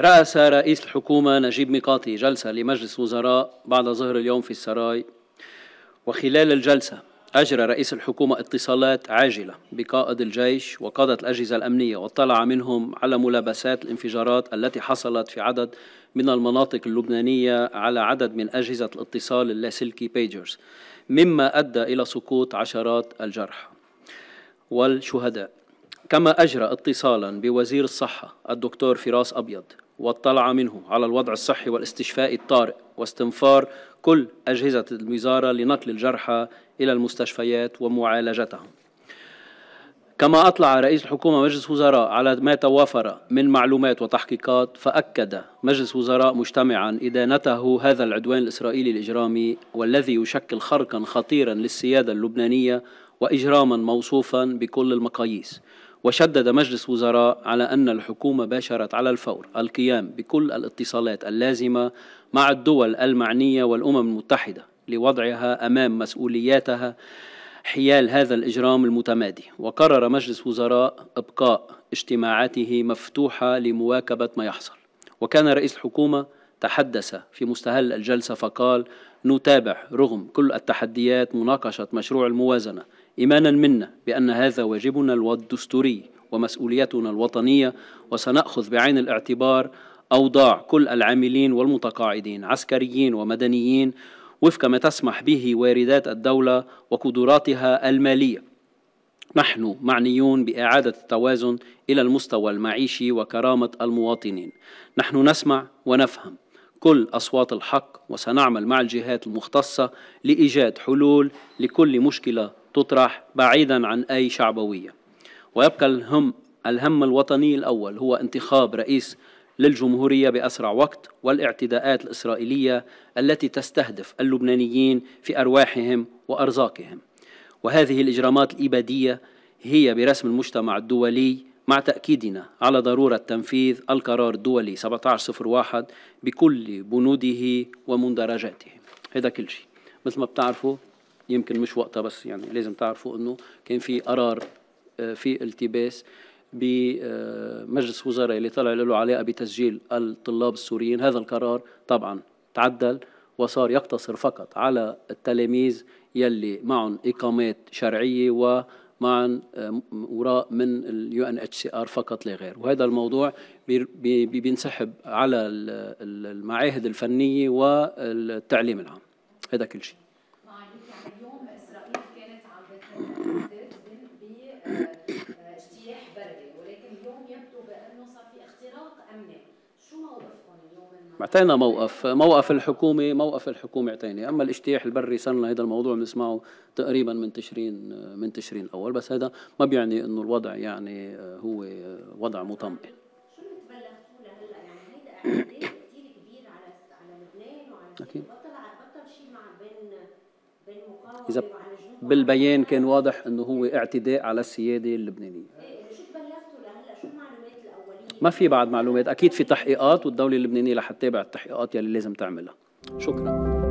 رأس رئيس الحكومة نجيب ميقاتي جلسة لمجلس وزراء بعد ظهر اليوم في السراي وخلال الجلسة أجرى رئيس الحكومة اتصالات عاجلة بقائد الجيش وقادة الأجهزة الأمنية واطلع منهم على ملابسات الانفجارات التي حصلت في عدد من المناطق اللبنانية على عدد من أجهزة الاتصال اللاسلكي بيجرز مما أدى إلى سقوط عشرات الجرحى والشهداء كما أجرى اتصالا بوزير الصحة الدكتور فراس أبيض واطلع منه على الوضع الصحي والاستشفاء الطارئ واستنفار كل أجهزة الوزارة لنقل الجرحى إلى المستشفيات ومعالجتهم كما أطلع رئيس الحكومة مجلس وزراء على ما توافر من معلومات وتحقيقات فأكد مجلس وزراء مجتمعا إدانته هذا العدوان الإسرائيلي الإجرامي والذي يشكل خرقا خطيرا للسيادة اللبنانية وإجراما موصوفا بكل المقاييس وشدد مجلس وزراء على أن الحكومة باشرت على الفور القيام بكل الاتصالات اللازمة مع الدول المعنية والأمم المتحدة لوضعها أمام مسؤولياتها حيال هذا الإجرام المتمادي وقرر مجلس وزراء إبقاء اجتماعاته مفتوحة لمواكبة ما يحصل وكان رئيس الحكومة تحدث في مستهل الجلسة فقال نتابع رغم كل التحديات مناقشة مشروع الموازنة إيمانا منا بأن هذا واجبنا الدستوري ومسؤوليتنا الوطنية وسنأخذ بعين الاعتبار أوضاع كل العاملين والمتقاعدين عسكريين ومدنيين وفق ما تسمح به واردات الدولة وقدراتها المالية نحن معنيون بإعادة التوازن إلى المستوى المعيشي وكرامة المواطنين نحن نسمع ونفهم كل أصوات الحق وسنعمل مع الجهات المختصة لإيجاد حلول لكل مشكلة تطرح بعيدا عن أي شعبوية ويبقى الهم الهم الوطني الأول هو انتخاب رئيس للجمهورية بأسرع وقت والاعتداءات الإسرائيلية التي تستهدف اللبنانيين في أرواحهم وأرزاقهم وهذه الإجرامات الإبادية هي برسم المجتمع الدولي مع تأكيدنا على ضرورة تنفيذ القرار الدولي 1701 بكل بنوده ومندرجاته هذا كل شيء مثل ما بتعرفوا يمكن مش وقتها بس يعني لازم تعرفوا انه كان في قرار آه، في التباس بمجلس وزراء اللي طلع له علاقه بتسجيل الطلاب السوريين هذا القرار طبعا تعدل وصار يقتصر فقط على التلاميذ يلي معهم اقامات شرعيه و مع آه، وراء من اليو ان اتش سي ار فقط لا غير وهذا الموضوع بينسحب على المعاهد الفنيه والتعليم العام هذا كل شيء اعطينا موقف موقف الحكومة موقف الحكومة اعطيني أما الاجتياح البري صار هذا الموضوع بنسمعه تقريبا من تشرين من تشرين الأول بس هذا ما بيعني إنه الوضع يعني هو وضع مطمئن شو بلغتوا لهلا يعني هيدا كثير كبير على على لبنان وعلى أكيد إذا بالبيان كان واضح إنه هو اعتداء على السيادة اللبنانية إيه. المعلومات الاوليه ما في بعد معلومات اكيد في تحقيقات والدوله اللبنانيه رح تتابع التحقيقات يلي لازم تعملها شكرا